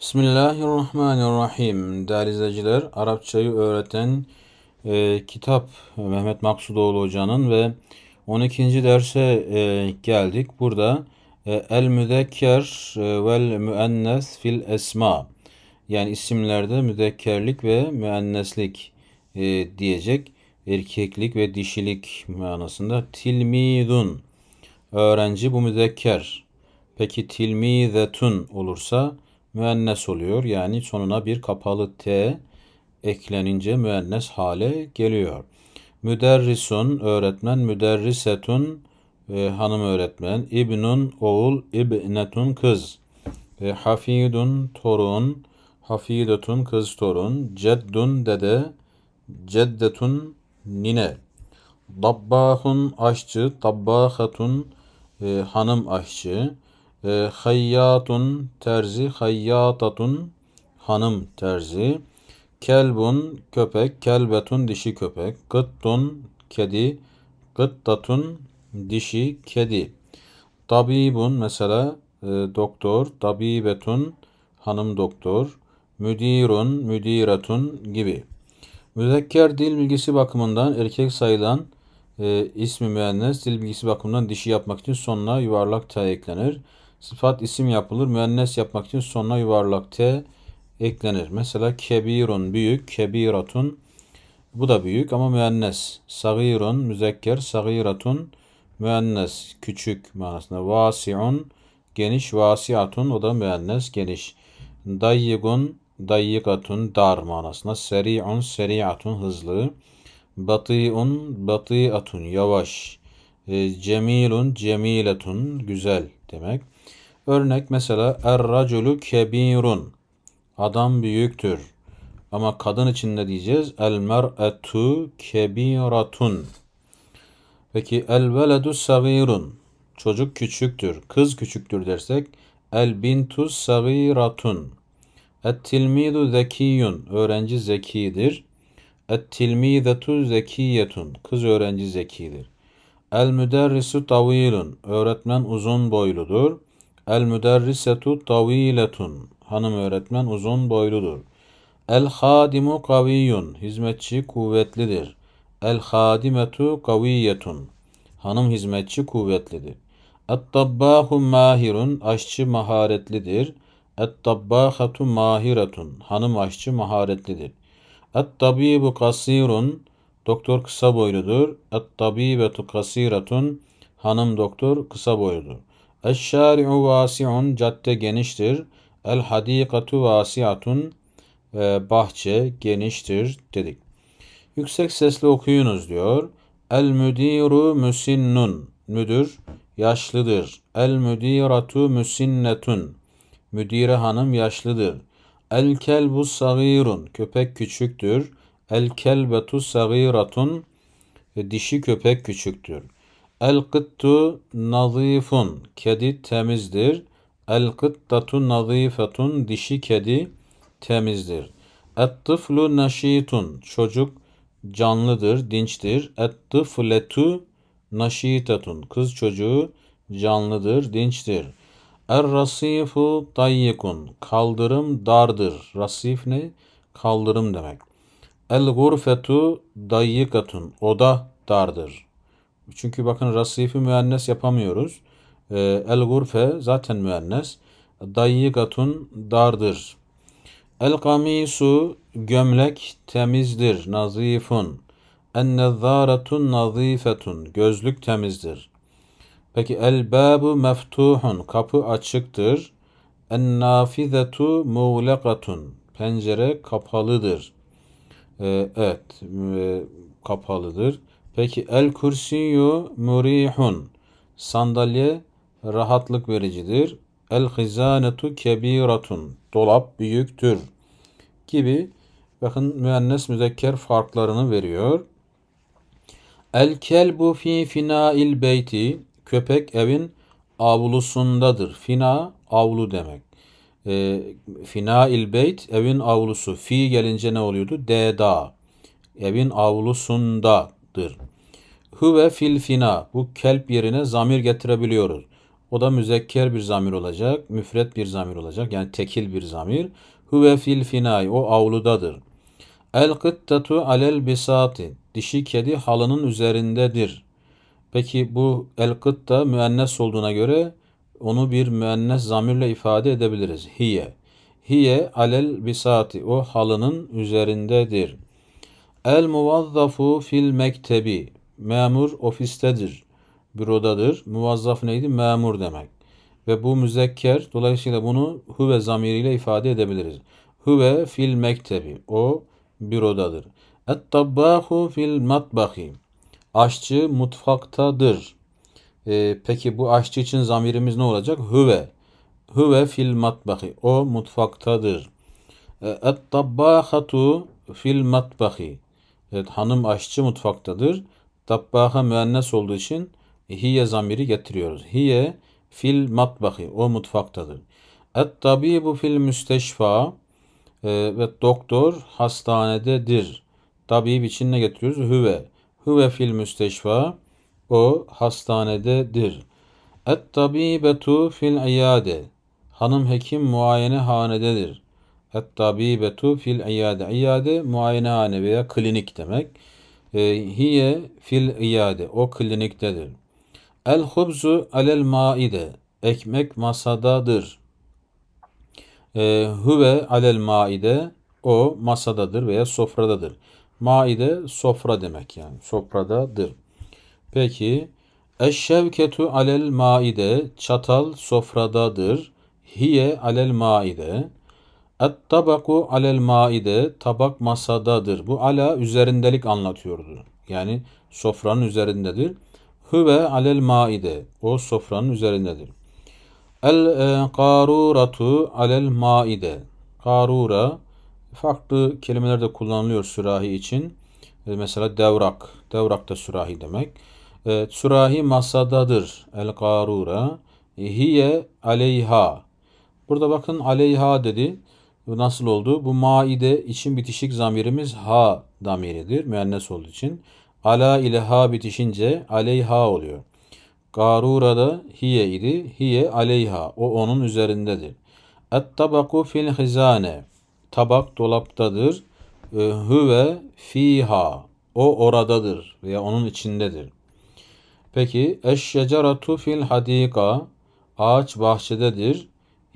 Bismillahirrahmanirrahim. Değerli izleyiciler, Arapçayı öğreten e, kitap e, Mehmet Maksudoğlu Hoca'nın ve 12. derse e, geldik. Burada e, El Müdekker e, vel Müennes fil Esma yani isimlerde müdekkerlik ve müenneslik e, diyecek. Erkeklik ve dişilik manasında tilmidun öğrenci bu müdekker. Peki tilmizetun olursa müennes oluyor. Yani sonuna bir kapalı T eklenince müennes hale geliyor. Müderrisun öğretmen, müderrisetun e, hanım öğretmen, ibnun oğul, ibnetun kız, e, hafidun torun, hafidetun kız torun, ceddun dede, ceddetun nine, dabbahun aşçı, dabbahatun e, hanım aşçı, e, hayyatun terzi, hayyatatun hanım terzi, kelbun köpek, kelbetun dişi köpek, gıttun kedi, gıttatun dişi kedi. Tabibun mesela e, doktor, tabibetun hanım doktor, müdirun, müdiratun gibi. Müzekker dil bilgisi bakımından erkek sayılan e, ismi müennes dil bilgisi bakımından dişi yapmak için sonuna yuvarlak t eklenir. Sıfat isim yapılır. Müennes yapmak için sonuna yuvarlak T eklenir. Mesela kebirun büyük, kebiratun bu da büyük ama müennes. Sagirun müzekker, sagiratun müennes küçük manasında. Vasiun geniş, vasiatun o da müennes geniş. Dayyigun dayyikatun dar manasında. Seriun seriatun hızlı. Batiun batiatun yavaş. E, cemilun cemiletun güzel demek. Örnek mesela er-raculu kebirun. Adam büyüktür. Ama kadın için ne diyeceğiz? El-mer'etu kebiratun. Peki el-veledu sagirun. Çocuk küçüktür. Kız küçüktür dersek el-bintu sagiratun. Et-tilmidu zekiyun. Öğrenci zekidir. Et-tilmidetu zekiyetun. Kız öğrenci zekidir. El-müderrisu tavilun. Öğretmen uzun boyludur. El müderrisetu taviletun. Hanım öğretmen uzun boyludur. El hadimu kaviyun. Hizmetçi kuvvetlidir. El hadimetu kaviyetun. Hanım hizmetçi kuvvetlidir. Et tabbahu mahirun. Aşçı maharetlidir. Et tabbahatu mahiretun. Hanım aşçı maharetlidir. Et tabibu kasirun. Doktor kısa boyludur. Et tabibetu kasiretun. Hanım doktor kısa boyludur. Eşşâri'u vâsi'un cadde geniştir. El hadikatu vâsi'atun e, bahçe geniştir dedik. Yüksek sesle okuyunuz diyor. El müdiru müsinnun müdür yaşlıdır. El müdiratu müsinnetun müdire hanım yaşlıdır. El kelbu sagirun köpek küçüktür. El kelbetu sagiratun e, dişi köpek küçüktür. El kıttu nazifun. Kedi temizdir. El kıttatu nazifetun. Dişi kedi temizdir. Et tıflu neşitun. Çocuk canlıdır, dinçtir. Et tıfletu naşitetun. Kız çocuğu canlıdır, dinçtir. Er rasifu tayyikun. Kaldırım dardır. Rasif ne? Kaldırım demek. El gurfetu dayyikatun. Oda dardır. Çünkü bakın rasifi müennes yapamıyoruz. E, el gurfe zaten müennes. Dayyigatun dardır. El kamisu gömlek temizdir. Nazifun. En nezzaretun nazifetun. Gözlük temizdir. Peki el babu meftuhun. Kapı açıktır. En nafizetu muğlekatun. Pencere kapalıdır. E, evet. E, kapalıdır. Peki el kursiyu murihun. Sandalye rahatlık vericidir. El hizanetu kebiratun. Dolap büyüktür. Gibi bakın müennes müzekker farklarını veriyor. El kelbu fi finail beyti. Köpek evin avlusundadır. Fina avlu demek. E, ee, fina il beyt evin avlusu. Fi gelince ne oluyordu? Deda. Evin avlusundadır. Huve fil fina. Bu kelp yerine zamir getirebiliyoruz. O da müzekker bir zamir olacak, müfret bir zamir olacak. Yani tekil bir zamir. Huve fil finay. O avludadır. El kıttatu alel bisati. Dişi kedi halının üzerindedir. Peki bu el kıtta müennes olduğuna göre onu bir müennes zamirle ifade edebiliriz. Hiye. Hiye alel bisati. O halının üzerindedir. El muvazzafu fil mektebi. Memur ofistedir, bürodadır. Muvazzaf neydi? Memur demek. Ve bu müzekker, dolayısıyla bunu huve zamiriyle ifade edebiliriz. Huve fil mektebi, o bürodadır. Et tabbahu fil matbahi, aşçı mutfaktadır. Ee, peki bu aşçı için zamirimiz ne olacak? Huve. Huve fil matbahi. O mutfaktadır. Et tabbahatu fil matbahi. Evet, hanım aşçı mutfaktadır. Dabbaha müennes olduğu için e, hiye zamiri getiriyoruz. Hiye fil matbahi. O mutfaktadır. Et tabibu fil müsteşfa e, ve doktor hastanededir. Tabib için ne getiriyoruz? Hüve. Hüve fil müsteşfa. O hastanededir. Et tabibetu fil iyade. Hanım hekim muayene hanededir. Et tabibetu fil iyade. İyade muayene hane veya klinik demek. Ee, hiye fil iade, O kliniktedir. El hubzu alel maide. Ekmek masadadır. E, ee, hüve alel maide. O masadadır veya sofradadır. Maide sofra demek yani. Sofradadır. Peki eşşevketu alel maide. Çatal sofradadır. Hiye alel maide. Et tabaku alel maide tabak masadadır. Bu ala üzerindelik anlatıyordu. Yani sofranın üzerindedir. Hüve alel maide o sofranın üzerindedir. El e, karuratu alel maide. Karura farklı kelimelerde kullanılıyor sürahi için. E, mesela devrak. Devrak da sürahi demek. Evet, sürahi masadadır. El karura. Hiye aleyha. Burada bakın aleyha dedi nasıl oldu? Bu maide için bitişik zamirimiz ha damiridir. Müennes olduğu için. Ala ile ha bitişince aleyha oluyor. Garura'da hiye idi. Hiye aleyha. O onun üzerindedir. Et tabaku fil hizane. Tabak dolaptadır. E, hüve fiha. O oradadır veya onun içindedir. Peki eşşeceratu fil hadika. Ağaç bahçededir.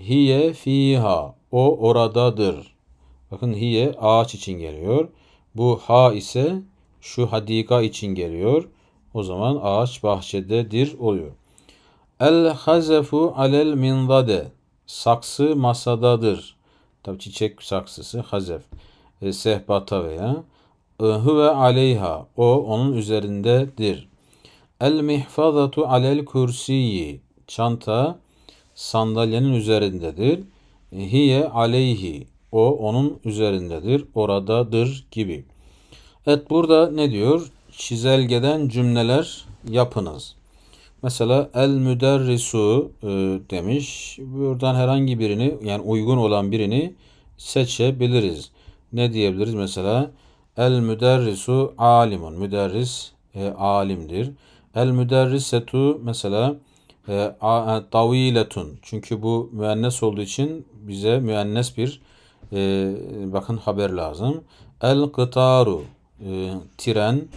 Hiye fiha. O oradadır. Bakın hiye ağaç için geliyor. Bu ha ise şu hadika için geliyor. O zaman ağaç bahçededir oluyor. El hazefu alel minzade. Saksı masadadır. Tabi çiçek saksısı hazef. E, sehpata veya ve aleyha. O onun üzerindedir. El mihfazatu alel kursiyi. Çanta sandalyenin üzerindedir hiye aleyhi o onun üzerindedir, oradadır gibi. Evet burada ne diyor? Çizelgeden cümleler yapınız. Mesela el müderrisu e, demiş. Buradan herhangi birini yani uygun olan birini seçebiliriz. Ne diyebiliriz mesela? El müderrisu alimun. Müderris e, alimdir. El müderrisetu mesela ee, e, taviletun. Çünkü bu müennes olduğu için bize müennes bir e, bakın haber lazım. El kıtaru e, tren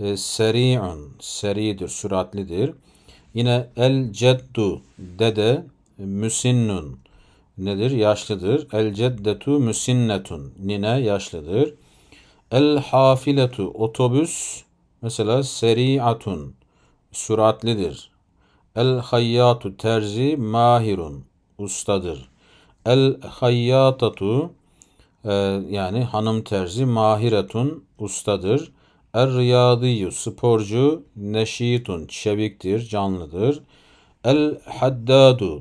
e, seri'un seridir, süratlidir. Yine el ceddu dede müsinnun nedir? Yaşlıdır. El ceddetu müsinnetun nine yaşlıdır. El hafiletu otobüs mesela seri'atun süratlidir El hayyatu terzi mahirun ustadır. El hayyatatu e, yani hanım terzi mahiretun ustadır. Er riyadiyu sporcu neşitun çeviktir, canlıdır. El haddadu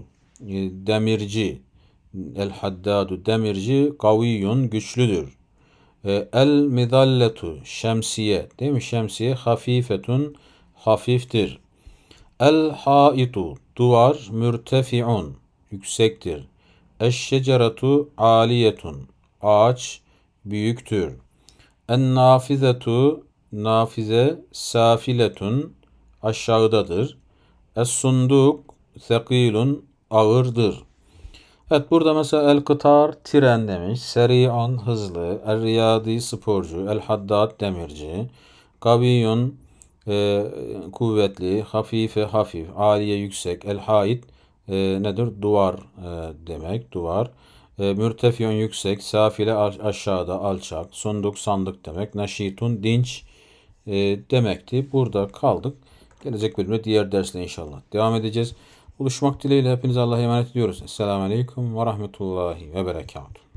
e, demirci El haddadu demirci kaviyun güçlüdür. E, el midalletu şemsiye değil mi? Şemsiye hafifetun hafiftir. El haitu duvar mürtefiun yüksektir. Eşşeceretu aliyetun ağaç büyüktür. En nafizetu nafize safiletun aşağıdadır. Es sunduk sekilun ağırdır. Evet burada mesela el kıtar tren demiş. seri an hızlı. El riyadi sporcu. El haddat demirci. Kaviyun e, kuvvetli, hafife hafif, aliye yüksek, el haid e, nedir? Duvar e, demek, duvar. E, mürtefiyon yüksek, safile aşağıda, alçak, sunduk, sandık demek, naşitun, dinç e, demekti. Burada kaldık. Gelecek bölümde diğer dersle inşallah devam edeceğiz. Buluşmak dileğiyle hepinize Allah'a emanet ediyoruz. Esselamu Aleyküm ve Rahmetullahi ve Berekatuhu.